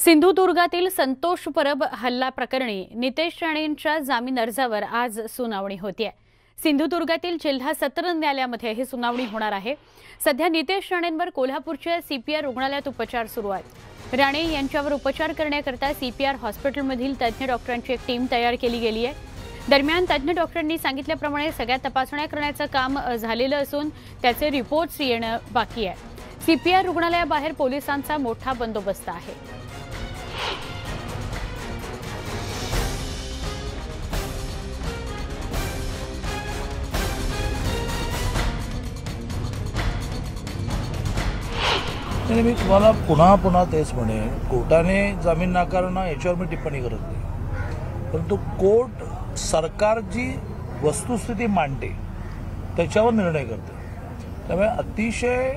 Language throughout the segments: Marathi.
सिंधुदुर्गातील संतोष परब हल्ला प्रकरणी नितेश राणेंच्या जामीन अर्जावर आज सुनावणी आहे सिंधुदुर्गातील जिल्हा सत्र न्यायालयामध्ये ही सुनावणी होणार आहे सध्या नितेश राणेंवर कोल्हापूरच्या सीपीआर रुग्णालयात उपचार सुरू आहेत राणे यांच्यावर उपचार करण्याकरता सीपीआर हॉस्पिटलमधील तज्ज्ञ डॉक्टरांची एक टीम तयार केली गेली आहे दरम्यान तज्ज्ञ डॉक्टरांनी सांगितल्याप्रमाणे सगळ्या तपासण्या करण्याचं काम झालेलं असून त्याचे रिपोर्ट्स येणं बाकी आहे सीपीआर रुग्णालयाबाहेर पोलिसांचा मोठा बंदोबस्त आहे नाही मी तुम्हाला पुन्हा पुन्हा तेच म्हणे कोर्टाने जामीन नाकारणं याच्यावर मी टिप्पणी करत नाही परंतु कोर्ट सरकार जी वस्तुस्थिती मांडते त्याच्यावर निर्णय करते त्यामुळे अतिशय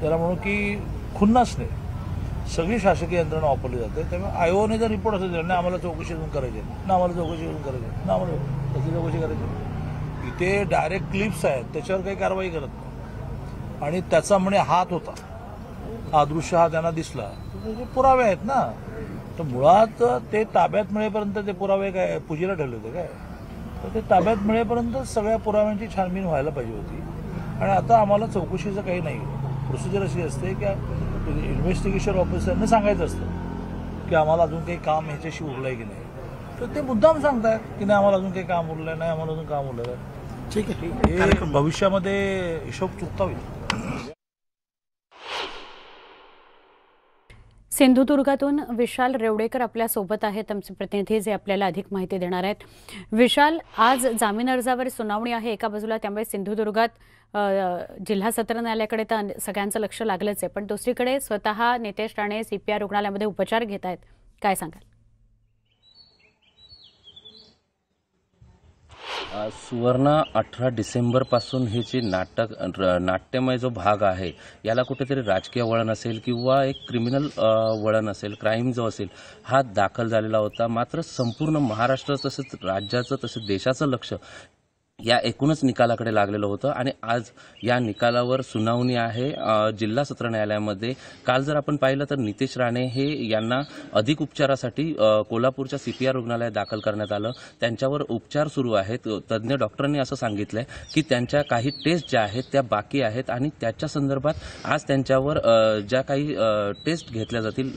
त्याला म्हणू की नाही सगळी शासकीय यंत्रणा वापरली जाते त्यामुळे आय ओने जर रिपोर्ट असेल ना आम्हाला चौकशी करून करायची ना आम्हाला चौकशी करून करायची ना आम्हाला त्याची चौकशी करायची इथे डायरेक्ट क्लिप्स आहेत त्याच्यावर काही कारवाई करत नाही आणि त्याचा म्हणे हात होता हा दृश्य हा त्यांना दिसला जे म्हणजे पुरावे आहेत ना तर मुळात ते ताब्यात मिळेपर्यंत ते पुरावे काय पूजेला ठरले होते काय तर ते ताब्यात मिळेपर्यंत सगळ्या पुराव्यांची छानबीन व्हायला पाहिजे होती आणि आता आम्हाला चौकशीचं काही नाही प्रोसिजर अशी असते की इन्व्हेस्टिगेशन ऑफिसरने सांगायचं असतं की आम्हाला अजून काही काम ह्याच्याशी उरलं आहे की नाही तर ते मुद्दाम आहेत की नाही आम्हाला अजून काही काम उरलं नाही आम्हाला अजून काम उरलं आहे ठीक आहे भविष्यामध्ये हिशोब चुकता होईल सिंधुदुर्गातून विशाल रेवडेकर आपल्या सोबत आहेत आमचे प्रतिनिधी जे आपल्याला अधिक माहिती देणार आहेत विशाल आज जामीन अर्जावर सुनावणी आहे एका बाजूला त्यामुळे सिंधुदुर्गात जिल्हा सत्र न्यायालयाकडे तर सगळ्यांचं लक्ष लागलंच आहे पण दुसरीकडे स्वतः नितेश राणे सीपीआर रुग्णालयामध्ये उपचार घेत आहेत काय सांगाल सुवर्णा अठरा डिसेंबरपासून हे जे नाटक नाट्यमय जो भाग आहे याला कुठेतरी राजकीय वळण असेल किंवा एक क्रिमिनल वळण असेल क्राईम जो असेल हा दाखल झालेला होता मात्र संपूर्ण महाराष्ट्र तसेच राज्याचं तसेच देशाचं लक्ष या एकूणच निकालाकडे लागलेलं होतं आणि आज या निकालावर सुनावणी आहे जिल्हा सत्र न्यायालयामध्ये काल जर आपण पाहिलं तर नितेश राणे हे यांना अधिक उपचारासाठी कोल्हापूरच्या सी पी आर रुग्णालयात दाखल करण्यात आलं त्यांच्यावर उपचार सुरू आहेत तज्ज्ञ डॉक्टरांनी असं सांगितलं की त्यांच्या काही टेस्ट ज्या आहेत त्या बाकी आहेत आणि त्याच्या संदर्भात आज त्यांच्यावर ज्या काही टेस्ट घेतल्या जातील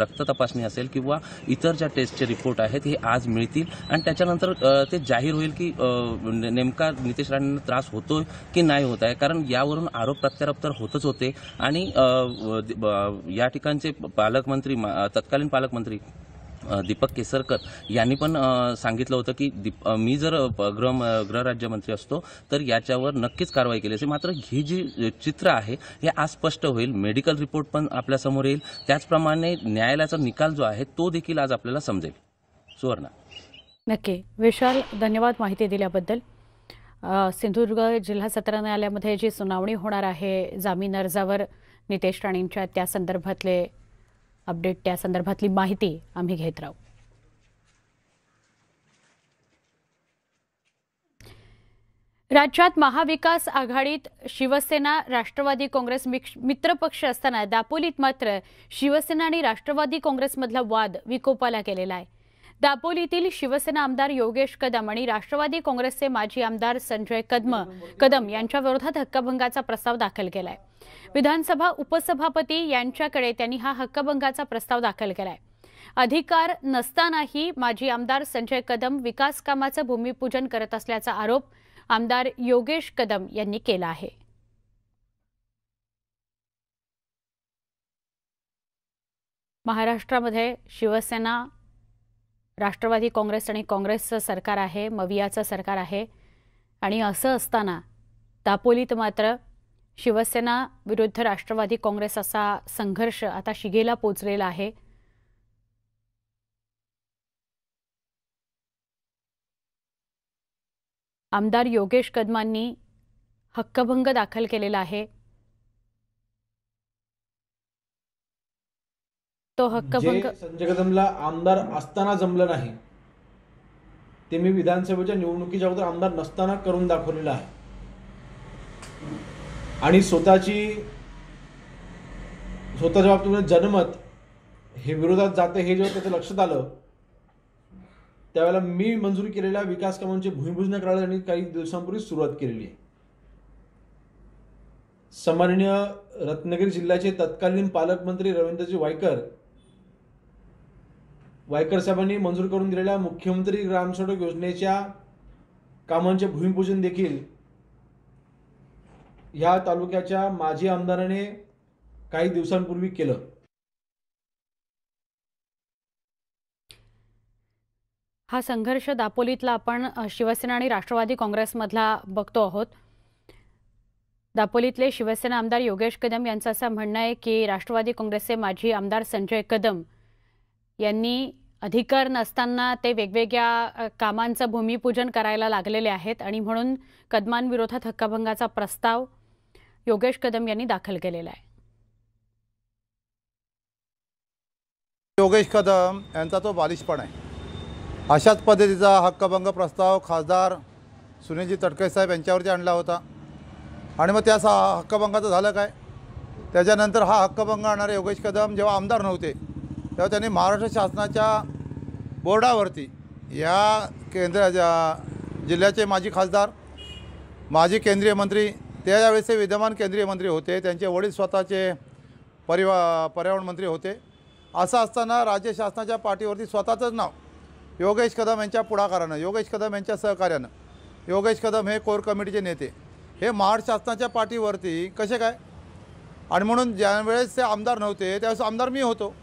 रक्त तपासणी असेल किंवा इतर ज्या टेस्टचे रिपोर्ट आहेत हे आज मिळतील आणि त्याच्यानंतर ते जाहीर होईल की नेमका नितेश राणेंना त्रास होतोय की नाही होत आहे कारण यावरून आरोप प्रत्यारोप तर होतच होते आणि या ठिकाणचे पालकमंत्री तत्कालीन पालकमंत्री दीपक केसरकर यांनी पण सांगितलं होतं की मी जर गृह गृहराज्यमंत्री असतो तर याच्यावर नक्कीच कारवाई केली असेल मात्र ही जी चित्र आहे हे आज स्पष्ट होईल मेडिकल रिपोर्ट पण आपल्यासमोर येईल त्याचप्रमाणे न्यायालयाचा निकाल जो आहे तो देखील आज आपल्याला समजेल सुवर्णा नक्की विशाल धन्यवाद माहिती दिल्याबद्दल सिंधुदुर्ग जिल्हा सत्र न्यायालयामध्ये जी सुनावणी होणार आहे जामीन अर्जावर नितेश राणेंच्या त्या संदर्भातले अपडेट त्या संदर्भातली माहिती आम्ही घेत राहू राज्यात महाविकास आघाडीत शिवसेना राष्ट्रवादी काँग्रेस मित्रपक्ष असताना दापोलीत मात्र शिवसेना आणि राष्ट्रवादी काँग्रेसमधला वाद विकोपाला गेलेला आहे दापोलीतील शिवसेना आमदार योगेश कदम आणि राष्ट्रवादी काँग्रेसचे माजी आमदार संजय कदम कदम यांच्या विरोधात हक्कभंगाचा प्रस्ताव दाखल केलाय विधानसभा उपसभापती यांच्याकडे त्यांनी हा हक्कभंगाचा प्रस्ताव दाखल केलाय अधिकार नसतानाही माजी आमदार संजय कदम विकास कामाचं भूमिपूजन करत असल्याचा आरोप आमदार योगेश कदम यांनी केला आहे महाराष्ट्रामध्ये शिवसेना राष्ट्रवादी काँग्रेस आणि काँग्रेसचं सरकार आहे मवियाचं सरकार आहे आणि असं असताना दापोलीत मात्र शिवसेना विरुद्ध राष्ट्रवादी काँग्रेस असा संघर्ष आता शिगेला पोचलेला आहे आमदार योगेश कदमांनी हक्कभंग दाखल केलेला आहे तो भंग संजय कदमला आमदार असताना जमलं नाही ते मी विधानसभेच्या निवडणुकीच्या अगोदर आमदार नसताना करून दाखवलेलं आहे आणि स्वतःची स्वतःच्या बाबतीत जनमत हे विरोधात जाते हे जेव्हा त्याचं लक्षात आलं त्यावेळेला मी मंजूर केलेल्या विकास कामांचे भूमिपूजन करायला आणि काही दिवसांपूर्वी सुरुवात केलेली आहे सामान्य रत्नागिरी जिल्ह्याचे तत्कालीन पालकमंत्री रवींद्रजी वायकर वायकर साहेबांनी मंजूर करून दिलेल्या मुख्यमंत्री ग्रामसडक योजनेच्या कामांचे भूमिपूजन देखील या तालुक्याच्या माजी आमदाराने काही दिवसांपूर्वी केलं हा संघर्ष दापोलीतला आपण शिवसेना आणि राष्ट्रवादी काँग्रेसमधला बघतो आहोत दापोलीतले शिवसेना आमदार योगेश कदम यांचं असं म्हणणं आहे की राष्ट्रवादी काँग्रेसचे माजी आमदार संजय कदम यांनी अधिकार नसताना ते वेगवेगळ्या कामांचं भूमिपूजन करायला लागलेले आहेत आणि म्हणून कदमांविरोधात हक्कभंगाचा प्रस्ताव योगेश कदम यांनी दाखल केलेला आहे योगेश कदम यांचा तो बालिशपण आहे अशाच पद्धतीचा हक्कभंग प्रस्ताव खासदार सुनीलजी तटके साहेब यांच्यावरती आणला होता आणि मग त्या हक्कभंगाचं झालं काय त्याच्यानंतर हा हक्कभंग आणणारे योगेश कदम जेव्हा आमदार नव्हते तेव्हा त्यांनी महाराष्ट्र शासनाच्या बोर्डावरती या केंद्र जिल्ह्याचे माजी खासदार माजी केंद्रीय मंत्री त्यावेळेस ते विद्यमान केंद्रीय मंत्री होते त्यांचे वडील स्वतःचे परिवा पर्यावरण मंत्री होते असं असताना राज्य शासनाच्या पाठीवरती स्वतःचंच नाव योगेश कदम यांच्या पुढाकारानं योगेश कदम यांच्या सहकार्यानं योगेश कदम हे कोर कमिटीचे नेते हे महाराष्ट्र शासनाच्या पाठीवरती कसे काय आणि म्हणून ज्यावेळेस ते आमदार नव्हते त्यावेळेस आमदार मी होतो